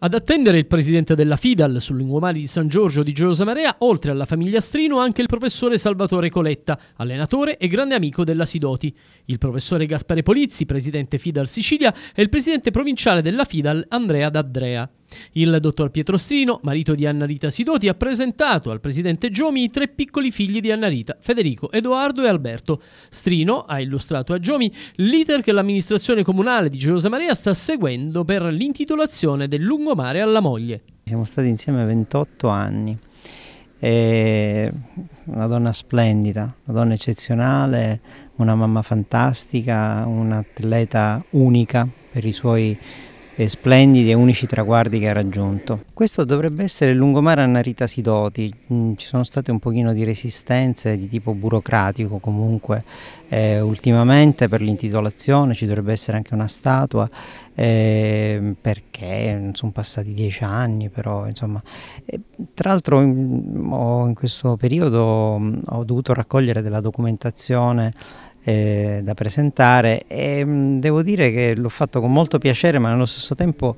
Ad attendere il presidente della Fidal sul lungomare di San Giorgio di Gelosa Marea, oltre alla famiglia Strino, anche il professore Salvatore Coletta, allenatore e grande amico della Sidoti, il professore Gaspare Polizzi, presidente Fidal Sicilia, e il presidente provinciale della Fidal Andrea D'Andrea. Il dottor Pietro Strino, marito di Anna Rita Sidoti, ha presentato al presidente Giomi i tre piccoli figli di Anna Rita, Federico, Edoardo e Alberto. Strino ha illustrato a Giomi l'iter che l'amministrazione comunale di Gelosa Maria sta seguendo per l'intitolazione del lungomare alla moglie. Siamo stati insieme 28 anni. È una donna splendida, una donna eccezionale, una mamma fantastica, un'atleta unica per i suoi splendidi e unici traguardi che ha raggiunto. Questo dovrebbe essere il lungomare Anarita Sidoti, mm, ci sono state un pochino di resistenze di tipo burocratico comunque eh, ultimamente per l'intitolazione, ci dovrebbe essere anche una statua eh, perché sono passati dieci anni però insomma. E, tra l'altro in, in, questo periodo mm, ho dovuto raccogliere della documentazione eh, da presentare e mh, mm, devo dire che l'ho fatto con molto piacere ma nello stesso tempo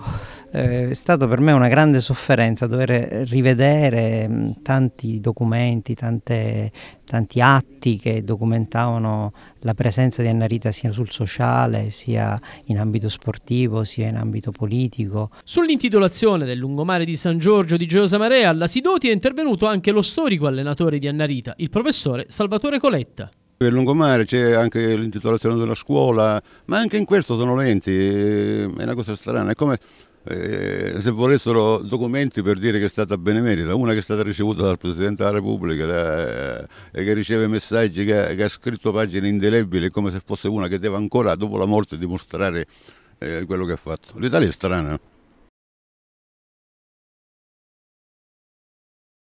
eh, è stato per me una grande sofferenza dover rivedere mh, mm, tanti documenti, tante, tanti atti che documentavano la presenza di Annarita sia sul sociale, sia in ambito sportivo, sia in ambito politico. Sull'intitolazione del lungomare di San Giorgio di Giosa Marea alla Sidoti è intervenuto anche lo storico allenatore di Annarita, il professore Salvatore Coletta. Il lungomare c'è anche l'intitolazione della scuola, ma anche in questo sono lenti, eh, è una cosa strana, è come eh, se volessero documenti per dire che è stata benemerita, una che è stata ricevuta dal Presidente della Repubblica da, eh, e che riceve messaggi, che, che, ha scritto pagine indelebili come se fosse una che deve ancora dopo la morte dimostrare eh, quello che ha fatto. L'Italia è strana.